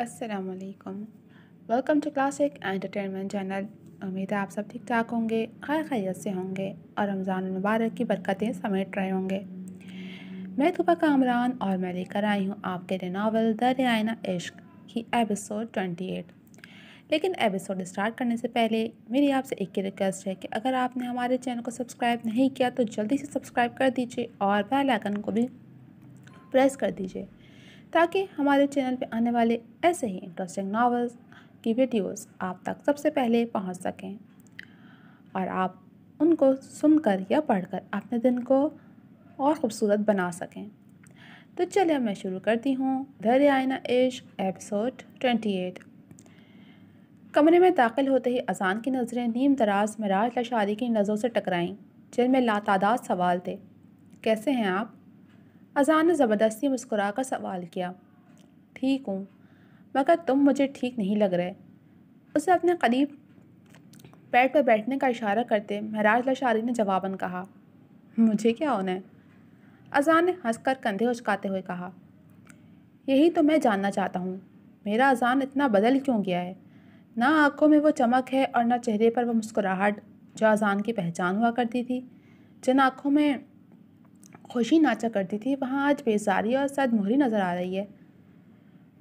असलकम welcome to classic entertainment channel उम्मीद है आप सब ठीक ठाक होंगे खैर खैरियत से होंगे और रमज़ान मुबारक की बरकतें समेट रहे होंगे मैं तुबा कामरान और मैं लेकर आई हूँ आपके लिए नावल दर आयना इश्क की एपिसोड ट्वेंटी एट लेकिन एपिसोड स्टार्ट करने से पहले मेरी आपसे एक ही रिक्वेस्ट है कि अगर आपने हमारे चैनल को सब्सक्राइब नहीं किया तो जल्दी से सब्सक्राइब कर दीजिए और बेलाइकन को भी प्रेस कर दीजिए ताकि हमारे चैनल पर आने वाले ऐसे ही इंटरेस्टिंग नावल्स की वीडियोस आप तक सबसे पहले पहुंच सकें और आप उनको सुनकर या पढ़कर अपने दिन को और ख़ूबसूरत बना सकें तो चलिए मैं शुरू करती हूँ धैर्य आयना इश्क एपिसोड ट्वेंटी एट कमरे में दाखिल होते ही अजान की नज़रें नीम दराज मराज लशारी की नज़रों से टकराईं जिनमें लातादाद सवाल थे कैसे हैं आप अज़ान ने ज़बरदस्ती मुस्कुरा कर सवाल किया ठीक हूँ मगर तुम मुझे ठीक नहीं लग रहे उसे अपने करीब पैर पर बैठने का इशारा करते महराज लाशारी ने जवाबन कहा मुझे क्या होना है अजान ने हंसकर कंधे उचकाते हुए कहा यही तो मैं जानना चाहता हूँ मेरा अजान इतना बदल क्यों गया है ना आँखों में वो चमक है और ना चेहरे पर वह मुस्कुराहट जो अजान की पहचान हुआ करती थी जिन आँखों में खुशी नाचा करती थी वहाँ आज बेजारी और सद मोहरी नज़र आ रही है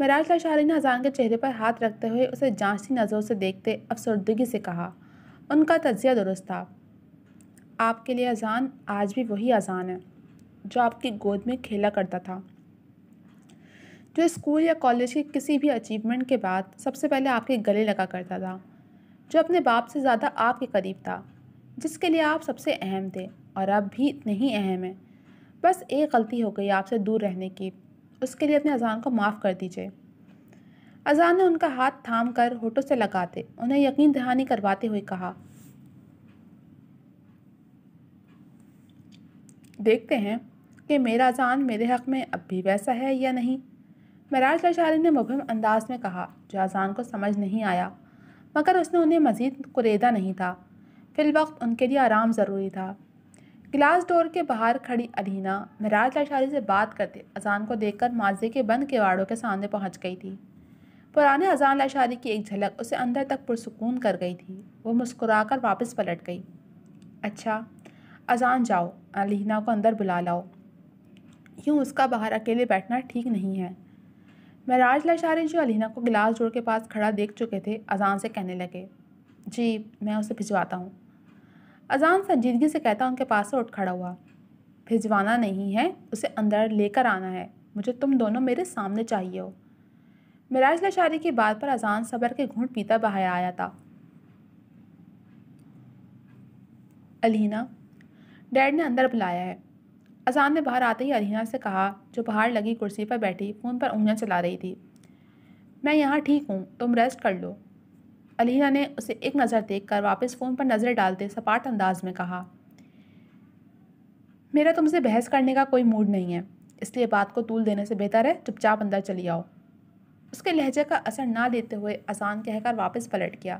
महराज ला शाहरीन हजान के चेहरे पर हाथ रखते हुए उसे जांचती नज़रों से देखते अफसरदगी से कहा उनका तजिया दुरुस्त था आपके लिए अजान आज भी वही अजान है जो आपकी गोद में खेला करता था जो स्कूल या कॉलेज के किसी भी अचीवमेंट के बाद सबसे पहले आपके गले लगा करता था जो अपने बाप से ज़्यादा आपके करीब था जिसके लिए आप सबसे अहम थे और अब भी इतने ही अहम हैं बस एक गलती हो गई आपसे दूर रहने की उसके लिए अपने अजान को माफ़ कर दीजिए अजान ने उनका हाथ थाम कर होठों से लगाते उन्हें यकीन दहानी करवाते हुए कहा देखते हैं कि मेरा अजान मेरे हक़ में अब भी वैसा है या नहीं महराज लाशारी ने मुबहम अंदाज में कहा जो अजान को समझ नहीं आया मगर उसने उन्हें मज़ीद कुरेदा नहीं था फिल वक्त उनके लिए आराम ज़रूरी था क्लास डोर के बाहर खड़ी अलीना महराज लाशारी से बात करते अजान को देखकर माजे के बंद किवाड़ों के सामने पहुंच गई थी पुराने अजान लाशारी की एक झलक उसे अंदर तक पुरसकून कर गई थी वो मुस्कुराकर वापस पलट गई अच्छा अजान जाओ अलीना को अंदर बुला लाओ यूँ उसका बाहर अकेले बैठना ठीक नहीं है महराज लाशारी जो अलीना को गिलास डोर के पास खड़ा देख चुके थे अजान से कहने लगे जी मैं उसे भिजवाता हूँ अजान संजीदगी से कहता उनके पास से उठ खड़ा हुआ भिजवाना नहीं है उसे अंदर लेकर आना है मुझे तुम दोनों मेरे सामने चाहिए हो मिराज लशारी की बात पर अजान सबर के घूट पीता बहाया आया था अलीना डैड ने अंदर बुलाया है अजान ने बाहर आते ही अलीना से कहा जो बाहर लगी कुर्सी पर बैठी फ़ोन पर उंगलियां चला रही थी मैं यहाँ ठीक हूँ तुम रेस्ट कर लो अलीना ने उसे एक नज़र देखकर वापस फ़ोन पर नज़र डालते सपाट अंदाज में कहा मेरा तुमसे बहस करने का कोई मूड नहीं है इसलिए बात को तूल देने से बेहतर है चुपचाप अंदर चली आओ उसके लहजे का असर ना देते हुए आसान कहकर वापस पलट गया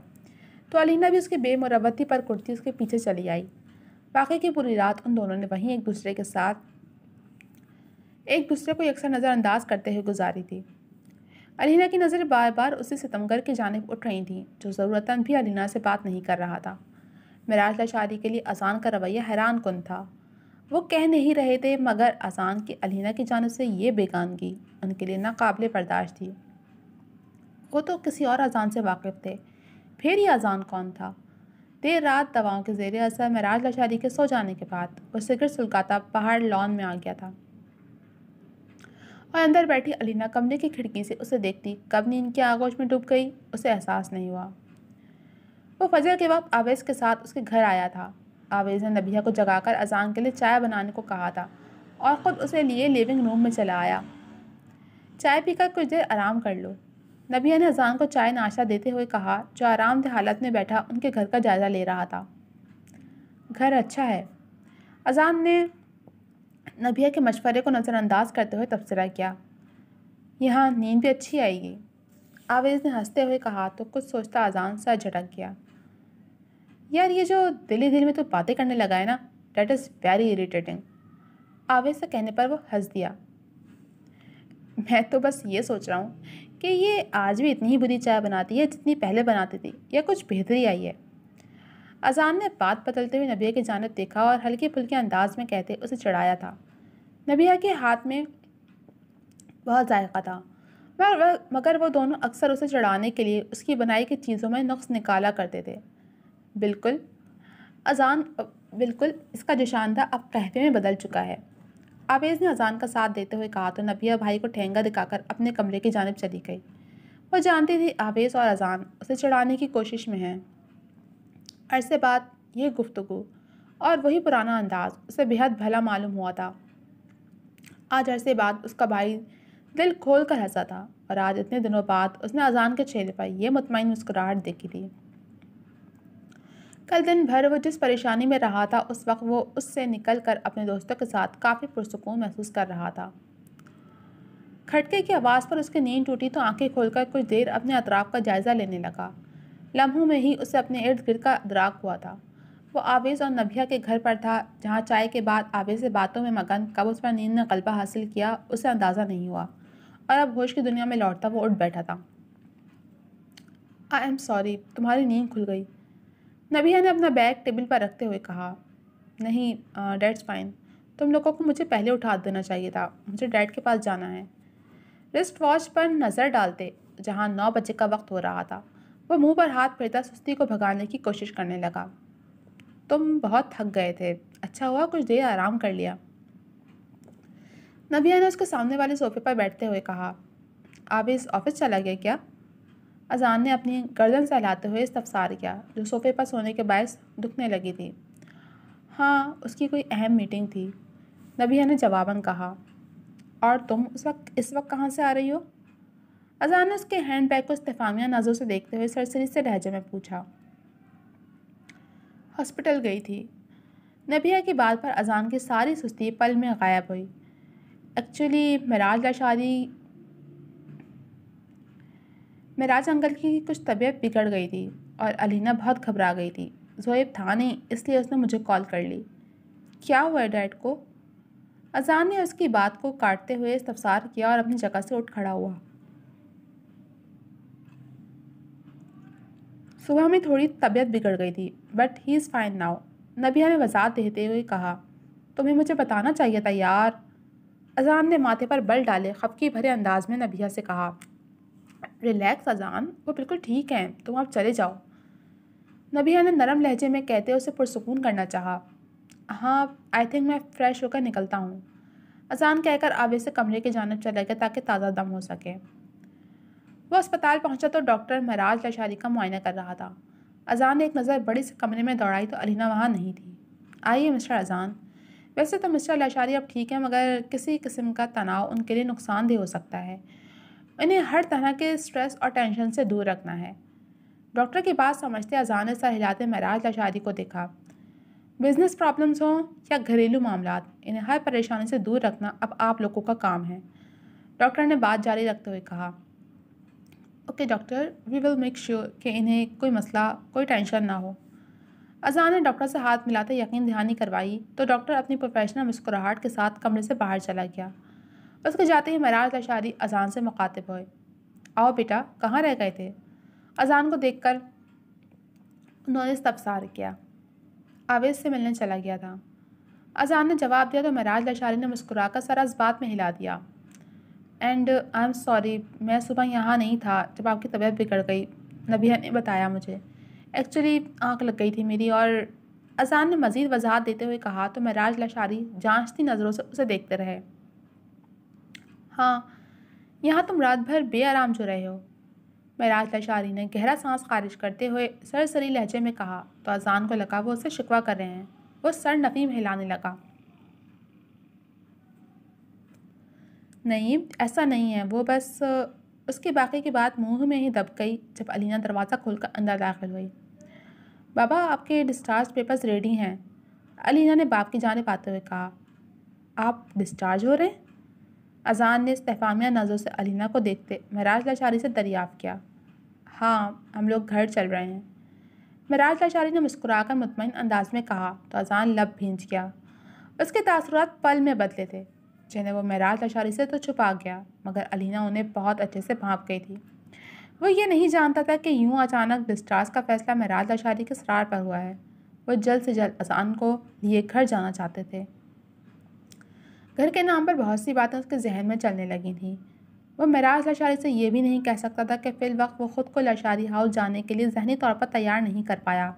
तो अलीना भी उसकी बेमरवती पर कुर्ती उसके पीछे चली आई बाकी की पूरी रात उन दोनों ने वहीं एक दूसरे के साथ एक दूसरे को अक्सर नज़रअंदाज करते हुए गुजारी थी अलीना की नज़र बार बार उसे सितमगर की जानब उठ रही थी जो ज़रूरतन भी अलीना से बात नहीं कर रहा था मराज लाशारी के लिए अजान का रवैया हैरान कन था वो कह नहीं रहे थे मगर अजान की अलीना की जानब से ये बेगानगी उनके लिए नाकबिल बर्दाश्त थी वो तो किसी और अजान से वाकिफ़ थे फिर ये अजान कौन था देर रात दवाओं के जेर असर मराज लाशारी के सो जाने के बाद वो सिगरेट सुलगाता पहाड़ लॉन में आ गया था और अंदर बैठी अलीना कमरे की खिड़की से उसे देखती कवनी इनकी आगोश में डूब गई उसे एहसास नहीं हुआ वो फजर के वक्त आवेज़ के साथ उसके घर आया था आवेज़ ने नबिया को जगाकर अजान के लिए चाय बनाने को कहा था और ख़ुद उसे लिए लिविंग रूम में चला आया चाय पीकर कुछ देर आराम कर लो नबिया ने अजान को चाय नाश्ता देते हुए कहा जो से हालत में बैठा उनके घर का जायज़ा ले रहा था घर अच्छा है अजान ने नबिया के मशवरे को नज़रअंदाज करते हुए तबसरा किया यहाँ नींद भी अच्छी आएगी आवेज़ ने हंसते हुए कहा तो कुछ सोचता आजान सा झटक गया यार ये जो दिली दिल में तो बातें करने लगा है ना that is very irritating Awaiz से कहने पर वो हंस दिया मैं तो बस ये सोच रहा हूँ कि ये आज भी इतनी ही बुरी चाय बनाती है जितनी पहले बनाती थी या कुछ बेहतरी आई है अजान ने बात बदलते हुए नबिया की जानब देखा और हल्के फुल्के अंदाज में कहते उसे चढ़ाया था नबिया के हाथ में बहुत जायका था वह मगर वह दोनों अक्सर उसे चढ़ाने के लिए उसकी बनाई की चीज़ों में नुस्ख़ निकाला करते थे बिल्कुल अजान बिल्कुल इसका निशानदा अब कहते में बदल चुका है आवेज़ ने अजान का साथ देते हुए कहा तो नबिया भाई को ठेंगा दिखाकर अपने कमरे की जानब चली गई वो जानती थी आवेज़ और अजान उसे चढ़ाने की कोशिश में हैं अरसे बाद यह गुफ्तु और वही पुराना अंदाज उसे बेहद भला मालूम हुआ था आज अरसे बाद उसका भाई दिल खोल कर हंसा था और आज इतने दिनों बाद उसने अजान के चेहरे पर यह मुतमिन मुस्कुराहट देखी थी कल दिन भर वो जिस परेशानी में रहा था उस वक्त वो उससे निकल कर अपने दोस्तों के साथ काफ़ी पुरसकून महसूस कर रहा था खटके की आवाज़ पर उसकी नींद टूटी तो आंखें खोलकर कुछ देर अपने अतराफ का जायज़ा लेने लगा लम्हों में ही उसे अपने इर्द गिर्द का द्राक हुआ था वो आवेज़ और नभिया के घर पर था जहाँ चाय के बाद आवेज़ से बातों में मगन कब उस पर नींद ने गलबा हासिल किया उसे अंदाज़ा नहीं हुआ और अब होश की दुनिया में लौटता वो उठ बैठा था आई एम सॉरी तुम्हारी नींद खुल गई नभिया ने अपना बैग टेबल पर रखते हुए कहा नहीं डैड्स फाइन तुम लोगों को मुझे पहले उठा देना चाहिए था मुझे डैड के पास जाना है रिस्ट वॉच पर नज़र डालते जहाँ नौ बजे का वक्त हो रहा था वह मुंह पर हाथ फेरता सुस्ती को भगाने की कोशिश करने लगा तुम बहुत थक गए थे अच्छा हुआ कुछ देर आराम कर लिया नबिया ने उसके सामने वाले सोफे पर बैठते हुए कहा आप इस ऑफिस चला गया क्या अजान ने अपनी गर्दन सहलाते हुए इस्तफसार किया जो सोफे पर सोने के बायस दुखने लगी थी हाँ उसकी कोई अहम मीटिंग थी नबिया ने जवाबन कहा और तुम उस वक्त इस वक्त कहाँ से आ रही हो अजान ने उसके हैंड बैग को इस्तेफामिया नज़रों से देखते हुए सरसरी से लहजे में पूछा हॉस्पिटल गई थी नबिया की बात पर अजान की सारी सुस्ती पल में गायब हुई एक्चुअली मराज का शादी मराज अंकल की कुछ तबीयत बिगड़ गई थी और अलीना बहुत घबरा गई थी जोएब था नहीं इसलिए उसने मुझे कॉल कर ली क्या हुआ डैड को अजान ने उसकी बात को काटते हुए इस्तफसार किया और अपनी जगह से उठ खड़ा हुआ सुबह में थोड़ी तबीयत बिगड़ गई थी but he is fine now Nabiya ने वजात देते हुए कहा तुम्हें मुझे बताना चाहिए था यार अजान ने माथे पर बल डाले खपकी भरे अंदाज में नबिया से कहा रिलैक्स अजान वो बिल्कुल ठीक हैं तुम अब चले जाओ नबिया ने नरम लहजे में कहते उसे पुरसकून करना चाहा हाँ आई थिंक मैं फ़्रेश होकर निकलता हूँ अजान कहकर आवे से कमरे के जानब चला गया ताकि ताज़ा दम हो सके वह अस्पताल पहुंचा तो डॉक्टर महराज लशारी का मुआयना कर रहा था अजान ने एक नज़र बड़े से कमरे में दौड़ाई तो अलीना वहाँ नहीं थी आइए मिस्टर अजान वैसे तो मिस्टर लाशारी अब ठीक है मगर किसी किस्म का तनाव उनके लिए नुकसानदेह हो सकता है इन्हें हर तरह के स्ट्रेस और टेंशन से दूर रखना है डॉक्टर की बात समझते अजान सर हिलाते महराज लाशारी को देखा बिजनेस प्रॉब्लम्स हों या घरेलू मामला इन्हें हर परेशानी से दूर रखना अब आप लोगों का काम है डॉक्टर ने बात जारी रखते हुए कहा okay doctor we will make sure कि इन्हें कोई मसला कोई टेंशन ना हो अजान ने डॉक्टर से हाथ मिलाते यकीन दहानी करवाई तो डॉक्टर अपनी प्रोफेशनल मुस्कुराहट के साथ कमरे से बाहर चला गया उसके जाते ही महराज अशारी अजान से मुखातिब हुए आओ बेटा कहाँ रह गए थे अजान को देख कर उन्होंने तबसार किया आवेज से मिलने चला गया था अजान ने जवाब दिया तो महराज अशारी ने मुस्कुराकर सर इस बात में हिला दिया एंड आई एम सॉरी मैं सुबह यहाँ नहीं था जब आपकी तबीयत बिगड़ गई नबिया ने बताया मुझे एक्चुअली आँख लग गई थी मेरी और अजान ने मज़ीद वजाहत देते हुए कहा तो महराज लाशारी जाँचती नज़रों से उसे देखते रहे हाँ यहाँ तुम रात भर बेआराम जो रहे हो महराज लाशारी ने गहरा सांस खारिज करते हुए सरसरी लहजे में कहा तो अजान को लगा वो उसे शिकवा कर रहे हैं वो सर नफीम हिलाने लगा नहीं ऐसा नहीं है वो बस उसके बाकी की बात मुंह में ही दब गई जब अलीना दरवाज़ा खोलकर अंदर दाखिल हुई बाबा आपके डिस्चार्ज पेपर्स रेडी हैं अलीना ने बाप की जाने पाते हुए कहा आप डिस्चार्ज हो रहे अजान ने इस्तेफामिया नज़रों से अलीना को देखते महराज लाचारी से दरियाफ़ किया हाँ हम लोग घर चल रहे हैं महराज लाचारी ने मुस्कुराकर मुतमिन अंदाज में कहा तो अजान लब भींच गया उसके तसरत पल में बदले थे जिन्हें वो महराज अशारी से तो छुपा गया मगर अलीना उन्हें बहुत अच्छे से भाप गई थी वो ये नहीं जानता था कि यूँ अचानक डिस्चार्ज का फैसला मेराज अशारी के सरार पर हुआ है वो जल्द से जल्द असान को लिए घर जाना चाहते थे घर के नाम पर बहुत सी बातें उसके जहन में चलने लगी थीं वो मेराज लाशारी से ये भी नहीं कह सकता था कि फ़िल वक्त वो ख़ुद को लाशारी हाउस जाने के लिए जहनी तौर पर तैयार नहीं कर पाया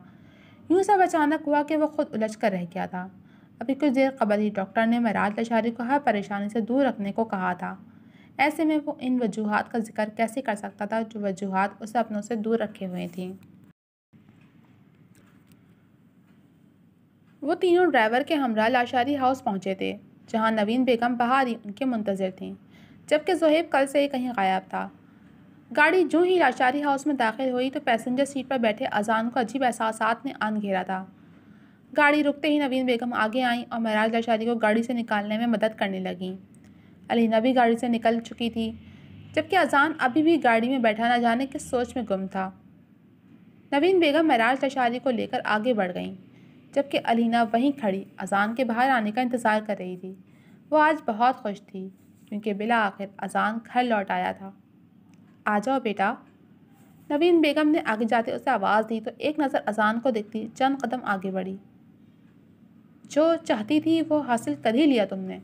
यूँ सब अचानक हुआ कि वह ख़ुद उलझ कर रह गया था अभी कुछ देर कबल ही डॉक्टर ने मराज लशारी को हर परेशानी से दूर रखने को कहा था ऐसे में वो इन वजूहत का जिक्र कैसे कर सकता था जो वजूहत उसे अपनों से दूर रखे हुए थी वो तीनों ड्राइवर के हमरा लाशारी हाउस पहुंचे थे जहां नवीन बेगम बाहर ही उनके मुंतज़र थीं जबकि जहेब कल से ही कहीं गायब था गाड़ी जूँ ही लाशारी हाउस में दाखिल हुई तो पैसेंजर सीट पर बैठे अजान को अजीब एहसास ने आन घेरा था गाड़ी रुकते ही नवीन बेगम आगे आईं और महराज लाशारी को गाड़ी से निकालने में मदद करने लगीं अलीना भी गाड़ी से निकल चुकी थी जबकि अजान अभी भी गाड़ी में बैठा न जाने की सोच में गुम था नवीन बेगम महराज लाशारी को लेकर आगे बढ़ गईं जबकि अलीना वहीं खड़ी अजान के बाहर आने का इंतज़ार कर रही थी वो आज बहुत खुश थी क्योंकि बिला आखिर अजान घर लौट आया था आ जाओ बेटा नवीन बेगम ने आगे जाते उसे आवाज़ दी तो एक नज़र अजान को देखती चंद कदम आगे बढ़ी जो चाहती थी वो हासिल कर ही लिया तुमने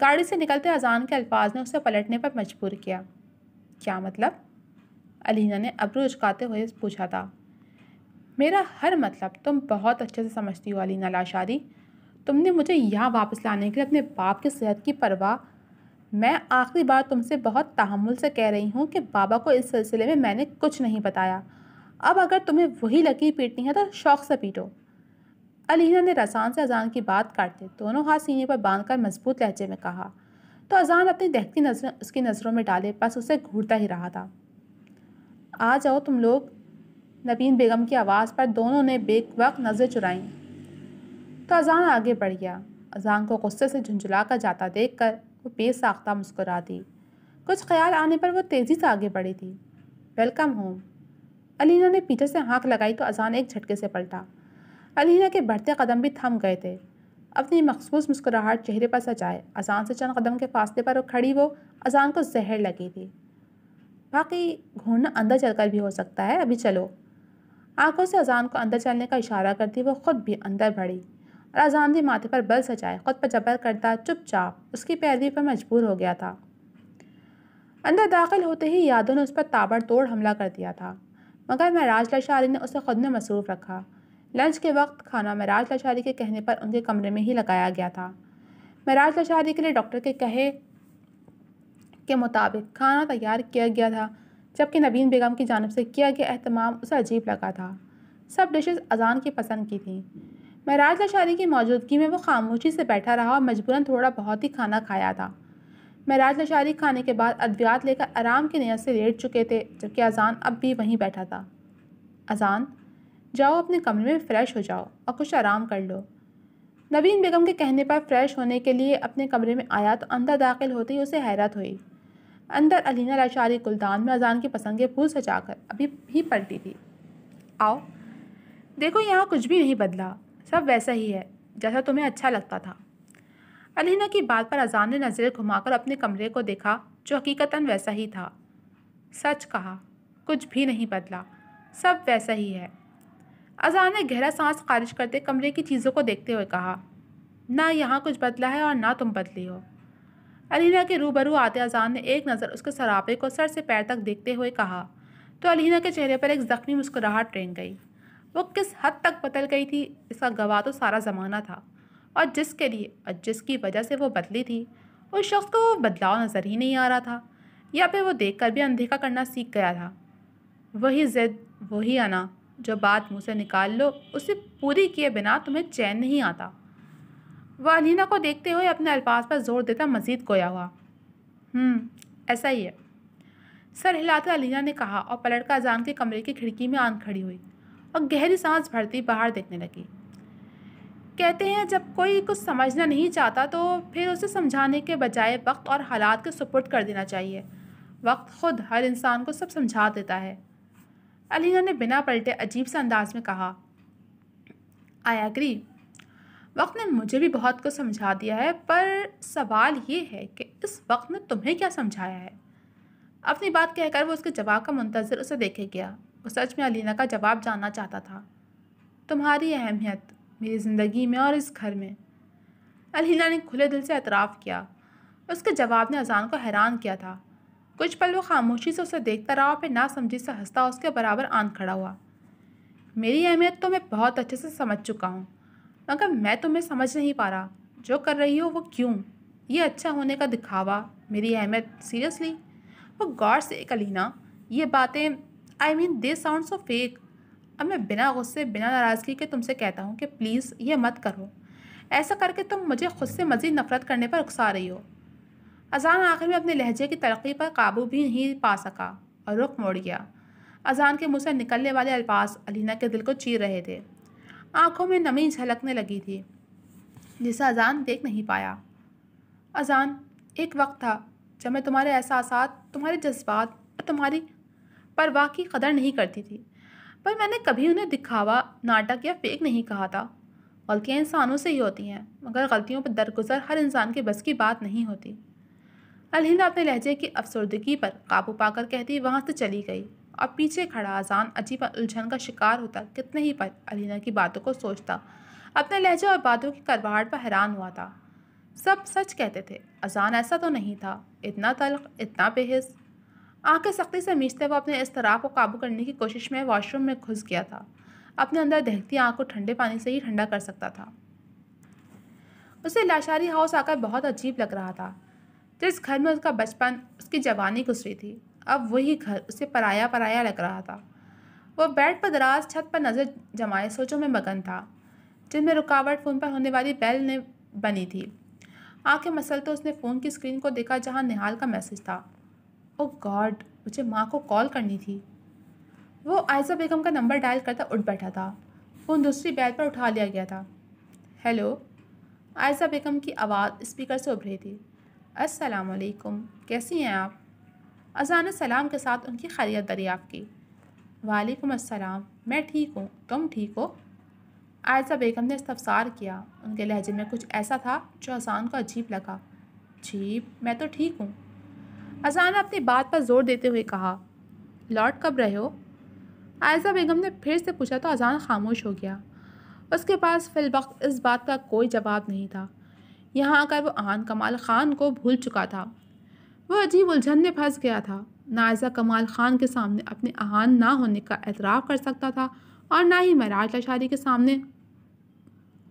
गाड़ी से निकलते अजान के अल्फाज ने उसे पलटने पर मजबूर किया क्या मतलब अलीना ने अबरू उचकाते हुए पूछा था मेरा हर मतलब तुम बहुत अच्छे से समझती हो अलीना लाशादी तुमने मुझे यहाँ वापस लाने के लिए अपने बाप की सेहत की परवाह मैं आखिरी बार तुमसे बहुत तहमुल से कह रही हूँ कि बाबा को इस सिलसिले में मैंने कुछ नहीं बताया अब अगर तुम्हें वही लकीर पीटनी है तो शौक़ से पीटो अलीना ने रसान से अजान की बात काटते दोनों हाथ सीने पर बांधकर मजबूत लहजे में कहा तो अजान अपनी दहकती नजर उसकी नज़रों में डाले बस उसे घूरता ही रहा था आ जाओ तुम लोग नबीन बेगम की आवाज़ पर दोनों ने बेक वक्त नज़र चुराई तो अजान आगे बढ़ गया अजान को गुस्से से झुंझुला कर जाता देख कर वो बेसाख्ता साख्ता मुस्कुरा दी कुछ ख्याल आने पर वो तेज़ी से आगे बढ़ी थी वेलकम होम अलीना ने पीछे से हाँक लगाई तो अजान एक झटके से पलटा अलहिरा के बढ़ते कदम भी थम गए थे अपनी मखसूस मुस्कुराहट चेहरे पर सजाए अजान से चंद कदम के फासले पर खड़ी वो अजान को जहर लगी थी बाकी घूमना अंदर चलकर भी हो सकता है अभी चलो आंखों से अजान को अंदर चलने का इशारा करती वो खुद भी अंदर बढ़ी और अजान भी माथे पर बल सजाए खुद पर जबर करता चुपचाप उसकी पैरवी पर मजबूर हो गया था अंदर दाखिल होते ही यादों ने उस पर ताबड़तोड़ हमला कर दिया था मगर महराज लशारी ने उसे खुद में मसरूफ़ रखा लंच के वक्त खाना महराज लाचारी के कहने पर उनके कमरे में ही लगाया गया था महराज लाचारी के लिए डॉक्टर के कहे के मुताबिक खाना तैयार किया गया था जबकि नबीन बेगम की जानब से किया गया अहतमाम उसे अजीब लगा था सब डिशेस अजान की पसंद की थी महराज लाचारी की मौजूदगी में वो खामोशी से बैठा रहा और मजबूरन थोड़ा बहुत ही खाना खाया था महराज लाचारी खाने के बाद अद्वियात लेकर आराम की नीयत से लेट चुके थे जबकि अजान अब भी वहीं बैठा था अजान जाओ अपने कमरे में फ़्रेश हो जाओ और कुछ आराम कर लो नवीन बेगम के कहने पर फ़्रेश होने के लिए अपने कमरे में आया तो अंदर दाखिल होते ही उसे हैरत हुई अंदर अलीना लाशारी गुलदान में अजान की पसंद के फूल सजाकर अभी भी पलटी थी आओ देखो यहाँ कुछ भी नहीं बदला सब वैसा ही है जैसा तुम्हें अच्छा लगता था अलीना की बात पर अजान ने नज़रें घुमाकर अपने कमरे को देखा जो हकीकता वैसा ही था सच कहा कुछ भी नहीं बदला सब वैसा ही है अजान ने गहरा सांस खारिज करते कमरे की चीज़ों को देखते हुए कहा ना यहाँ कुछ बदला है और ना तुम बदली हो अलीना के रूबरू आते अजान ने एक नज़र उसके सरापे को सर से पैर तक देखते हुए कहा तो अलीना के चेहरे पर एक ज़ख्मी मुस्कुराहट रेंग गई वो किस हद तक बदल गई थी इसका गवाह तो सारा ज़माना था और जिसके लिए और जिसकी वजह से वो बदली थी उस शख्स को वो बदलाव नज़र ही नहीं आ रहा था या फिर वो देखकर भी अनदेखा करना सीख गया था वही ज़िद वही अना जो बात मुँह से निकाल लो उसे पूरी किए बिना तुम्हें चैन नहीं आता वह अलीना को देखते हुए अपने अल्फाज पर जोर देता मजीद गोया हुआ हम्म, ऐसा ही है सर हिलाते अलीना ने कहा और पलट का अजान के कमरे की खिड़की में आन खड़ी हुई और गहरी सांस भरती बाहर देखने लगी कहते हैं जब कोई कुछ समझना नहीं चाहता तो फिर उसे समझाने के बजाय वक्त और हालात के सपोर्ट कर देना चाहिए वक्त खुद हर इंसान को सब समझा देता है अलीना ने बिना पलटे अजीब से अंदाज में कहा आई एग्री वक्त ने मुझे भी बहुत कुछ समझा दिया है पर सवाल ये है कि इस वक्त ने तुम्हें क्या समझाया है अपनी बात कहकर वो उसके जवाब का मुंतज़र उसे देखे गया वो सच में अलीना का जवाब जानना चाहता था तुम्हारी अहमियत मेरी ज़िंदगी में और इस घर में अलीना ने खुले दिल से एतराफ़ किया उसके जवाब ने अजान को हैरान किया था कुछ पल वो खामोशी से उसे देखता रहा और फिर ना समझी से हंसता उसके बराबर आन खड़ा हुआ मेरी अहमियत तो मैं बहुत अच्छे से समझ चुका हूँ मगर मैं तुम्हें तो समझ नहीं पा रहा जो कर रही हो वो क्यों ये अच्छा होने का दिखावा मेरी अहमियत सीरियसली वो गौर से कलीना ये बातें I mean they sound so fake अब मैं बिना गुस्से बिना नाराज़गी के तुमसे कहता हूँ कि प्लीज़ ये मत करो ऐसा करके तुम मुझे खुद से मज़ीद नफ़रत करने पर उकसा रही हो अजान आखिर में अपने लहजे की तरक्की पर काबू भी नहीं पा सका और रुख मोड़ गया अजान के मुँह से निकलने वाले अल्फाज अलीना के दिल को चीर रहे थे आंखों में नमी झलकने लगी थी जिसे अजान देख नहीं पाया अजान एक वक्त था जब मैं तुम्हारे एहसास तुम्हारे जज्बात और तुम्हारी परवाह की कदर नहीं करती थी पर मैंने कभी उन्हें दिखावा नाटक या फेक नहीं कहा था गलतियाँ इंसानों से ही होती हैं मगर गलतियों पर दरगुजर हर इंसान के बस की बात नहीं होती अलहिंद अपने लहजे की अफसरदगी पर काबू पाकर कहती वहाँ से तो चली गई और पीछे खड़ा आजान अजीब उलझन का शिकार होता कितने ही पर अलहिंदा की बातों को सोचता अपने लहजे और बातों की करवाहट पर हैरान हुआ था सब सच कहते थे अजान ऐसा तो नहीं था इतना तलख इतना बेहस आंखें सख्ती से मीचते हुए अपने इसतराब को काबू करने की कोशिश में वॉशरूम में घुस गया था अपने अंदर दहकती आँख को ठंडे पानी से ही ठंडा कर सकता था उसे लाशारी हाउस आकर बहुत अजीब लग रहा था जिस तो घर में उसका बचपन उसकी जवानी गुजरी थी अब वही घर उसे पराया पराया लग रहा था वो बेड पर दराज छत पर नज़र जमाए सोचों में मगन था जिनमें रुकावट फ़ोन पर होने वाली बेल ने बनी थी आंखें मसल तो उसने फ़ोन की स्क्रीन को देखा जहाँ निहाल का मैसेज था ओ गॉड मुझे माँ को कॉल करनी थी वो आयजा बेगम का नंबर डायल करता उठ बैठा था फ़ोन दूसरी बेल पर उठा लिया गया था हेलो आयजा बेगम की आवाज़ स्पीकर से उभरी थी अस्सलाम वालेकुम कैसी हैं आप अजान सलाम के साथ उनकी खैरियत दरियाफ़ की वालेकुम अस्सलाम मैं ठीक हूँ तुम ठीक हो आयसा बेगम ने इस्तफसार किया उनके लहजे में कुछ ऐसा था जो अजान को अजीब लगा जीप मैं तो ठीक हूँ अजान ने अपनी बात पर जोर देते हुए कहा लौट कब रहे हो आयसा बेगम ने फिर से पूछा तो अजान खामोश हो गया उसके पास फिलवक्त इस बात का कोई जवाब नहीं था यहाँ आकर वो आन कमाल ख़ान को भूल चुका था वह अजीब उलझन में फंस गया था नाजा कमाल ख़ान के सामने अपने आहान ना होने का एतराफ़ कर सकता था और ना ही महराज लाशारी के सामने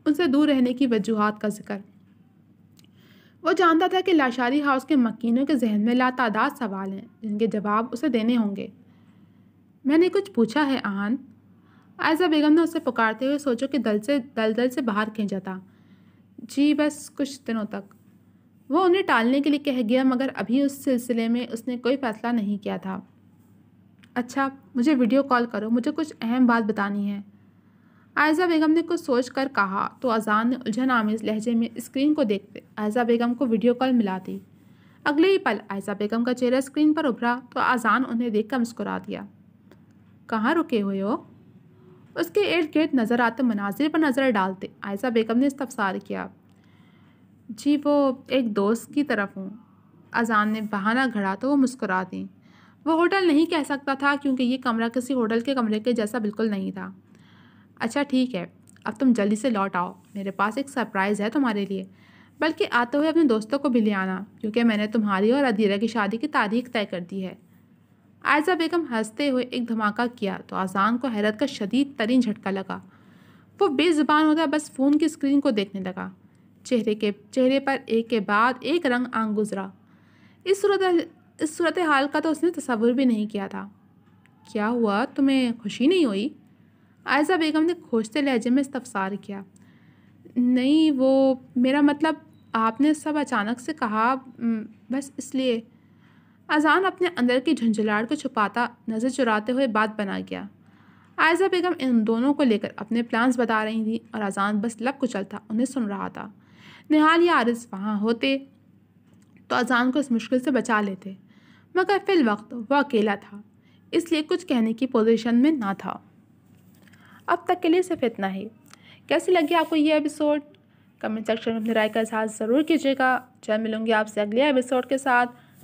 उनसे दूर रहने की वजूहत का जिक्र वो जानता था कि लाशारी हाउस के मकीनों के जहन में लातादाद सवाल हैं जिनके जवाब उसे देने होंगे मैंने कुछ पूछा है आहान आयजा बेगम ने उसे पुकारते हुए सोचो कि दल से दल दल से बाहर खींचा था जी बस कुछ दिनों तक वो उन्हें टालने के लिए कह गया मगर अभी उस सिलसिले में उसने कोई फैसला नहीं किया था अच्छा मुझे वीडियो कॉल करो मुझे कुछ अहम बात बतानी है आयजा बेगम ने कुछ सोच कर कहा तो अजान ने उलझन आमेज लहजे में स्क्रीन को देखते आयजा बेगम को वीडियो कॉल मिला दी अगले ही पल आयजा बेगम का चेहरा स्क्रीन पर उभरा तो अजान उन्हें देख कर मुस्कुरा दिया कहाँ रुके हुए हो उसके इर्द गिर्द नज़र आते मनाजिर पर नज़र डालते आयसा बेगम ने इस्तफसार किया जी वो एक दोस्त की तरफ हूँ अजान ने बहाना घड़ा तो वो मुस्कुरा दी वो होटल नहीं कह सकता था क्योंकि ये कमरा किसी होटल के कमरे के जैसा बिल्कुल नहीं था अच्छा ठीक है अब तुम जल्दी से लौट आओ मेरे पास एक सरप्राइज़ है तुम्हारे लिए बल्कि आते हुए अपने दोस्तों को भी ले आना क्योंकि मैंने तुम्हारी और अधीरा की शादी की तारीख तय कर दी है आयजा बेगम हंसते हुए एक धमाका किया तो आजान को हैरत का शदीद तरीन झटका लगा वो बेज़ुबान होता बस फ़ोन की स्क्रीन को देखने लगा चेहरे के चेहरे पर एक के बाद एक रंग आंग गुजरा इस सूरत इस सूरत हाल का तो उसने तस्वुर भी नहीं किया था क्या हुआ तुम्हें खुशी नहीं हुई आयजा बेगम ने खोजते लहजे में इस्तफसार किया नहीं वो मेरा मतलब आपने सब अचानक से कहा बस इसलिए अजान अपने अंदर की झंझलाहट को छुपाता नज़र चुराते हुए बात बना गया आयजा बेगम इन दोनों को लेकर अपने प्लान्स बता रही थी और अजान बस लब कुचलता उन्हें सुन रहा था निहाल या आरिस वहाँ होते तो अजान को इस मुश्किल से बचा लेते मगर फिल वक्त वह अकेला था इसलिए कुछ कहने की पोजीशन में ना था अब तक के लिए सिर्फ इतना ही कैसी लगी आपको ये एपिसोड कमेंट सेक्शन में अपनी राय का इजहार ज़रूर कीजिएगा जय मिलूंगी आपसे अगले एपिसोड के साथ